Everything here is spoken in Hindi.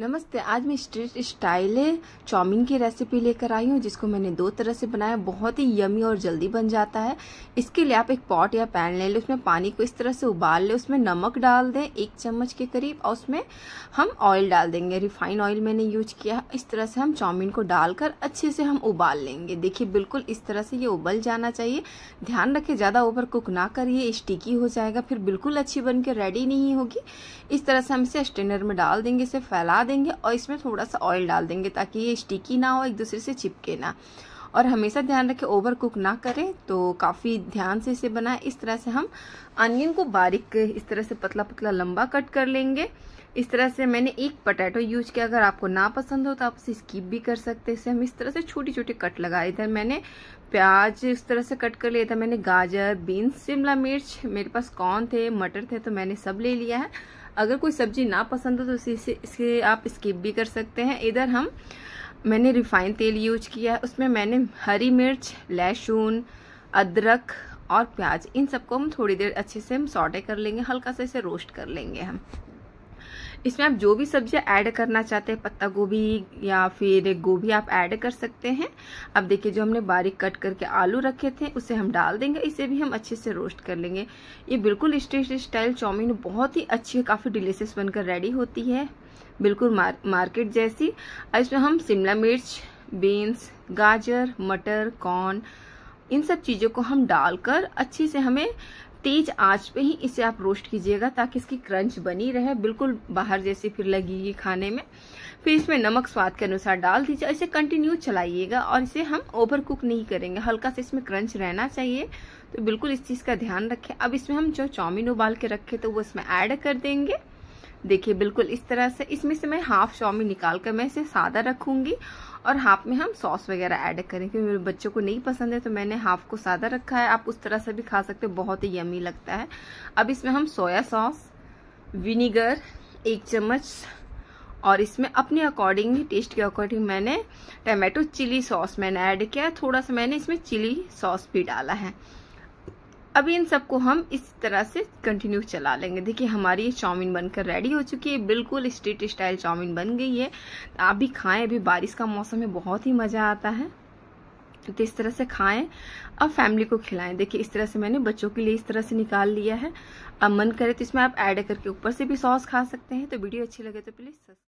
नमस्ते आज मैं स्ट्रीट स्टाइल चाउमीन की रेसिपी लेकर आई हूँ जिसको मैंने दो तरह से बनाया बहुत ही यमी और जल्दी बन जाता है इसके लिए आप एक पॉट या पैन ले लें उसमें पानी को इस तरह से उबाल लें उसमें नमक डाल दें एक चम्मच के करीब और उसमें हम ऑयल डाल देंगे रिफाइन ऑयल मैंने यूज किया इस तरह से हम चाउमीन को डालकर अच्छे से हम उबाल लेंगे देखिए बिल्कुल इस तरह से ये उबल जाना चाहिए ध्यान रखें ज़्यादा ओवर कुक ना करिए स्टिकी हो जाएगा फिर बिल्कुल अच्छी बन के रेडी नहीं होगी इस तरह से हम इसे स्टेनर में डाल देंगे इसे फैला देंगे और इसमें थोड़ा सा ऑयल डाल देंगे ताकि ये स्टिकी ना हो एक दूसरे से चिपके ना और हमेशा ध्यान रखें ओवर कुक ना करें तो काफ़ी ध्यान से इसे बनाएं इस तरह से हम अनियन को बारीक इस तरह से पतला पतला लंबा कट कर लेंगे इस तरह से मैंने एक पटैटो यूज किया अगर आपको ना पसंद हो तो आप इसे स्किप भी कर सकते हैं इसे हम इस तरह से छोटी छोटे कट लगाए इधर मैंने प्याज इस तरह से कट कर लिया था मैंने गाजर बीन्स शिमला मिर्च मेरे पास कॉर्न थे मटर थे तो मैंने सब ले लिया है अगर कोई सब्जी ना पसंद हो तो इसे इसे आप स्किप भी कर सकते हैं इधर हम मैंने रिफाइन तेल यूज किया है उसमें मैंने हरी मिर्च लहसुन अदरक और प्याज इन सबको हम थोड़ी देर अच्छे से हम सॉटे कर लेंगे हल्का सा इसे रोस्ट कर लेंगे हम इसमें आप जो भी सब्जियां ऐड करना चाहते हैं पत्ता गोभी या फिर गोभी आप ऐड कर सकते हैं अब देखिए जो हमने बारीक कट करके आलू रखे थे उसे हम डाल देंगे इसे भी हम अच्छे से रोस्ट कर लेंगे ये बिल्कुल स्टेट स्टाइल चाउमीन बहुत ही अच्छी है काफ़ी डिलीशियस बनकर रेडी होती है बिल्कुल मार, मार्केट जैसी और इसमें हम शिमला मिर्च बीन्स गाजर मटर कॉर्न इन सब चीज़ों को हम डालकर अच्छे से हमें तेज आंच पे ही इसे आप रोस्ट कीजिएगा ताकि इसकी क्रंच बनी रहे बिल्कुल बाहर जैसे फिर लगेगी खाने में फिर इसमें नमक स्वाद के अनुसार डाल दीजिए इसे कंटिन्यू चलाइएगा और इसे हम ओवर कुक नहीं करेंगे हल्का से इसमें क्रंच रहना चाहिए तो बिल्कुल इस चीज़ का ध्यान रखें अब इसमें हम जो चाउमीन उबाल के रखे तो वो इसमें ऐड कर देंगे देखिए बिल्कुल इस तरह से इसमें से मैं हाफ चाउमीन निकाल कर मैं इसे सादा रखूँगी और हाफ में हम सॉस वगैरह ऐड करें क्योंकि मेरे बच्चों को नहीं पसंद है तो मैंने हाफ को सादा रखा है आप उस तरह से भी खा सकते हो बहुत ही यमी लगता है अब इसमें हम सोया सॉस विनीगर एक चम्मच और इसमें अपने अकॉर्डिंग टेस्ट के अकॉर्डिंग मैंने टमाटो चिली सॉस मैंने ऐड किया है थोड़ा सा मैंने इसमें चिली सॉस भी डाला है अभी इन सबको हम इस तरह से कंटिन्यू चला लेंगे देखिए हमारी चाउमीन बनकर रेडी हो चुकी है बिल्कुल स्ट्रीट स्टाइल चाउमीन बन गई है आप भी खाएं अभी बारिश का मौसम है बहुत ही मज़ा आता है तो इस तरह से खाएं अब फैमिली को खिलाएं देखिए इस तरह से मैंने बच्चों के लिए इस तरह से निकाल लिया है अब मन करे तो इसमें आप ऐड करके ऊपर से भी सॉस खा सकते हैं तो वीडियो अच्छी लगे तो प्लीज़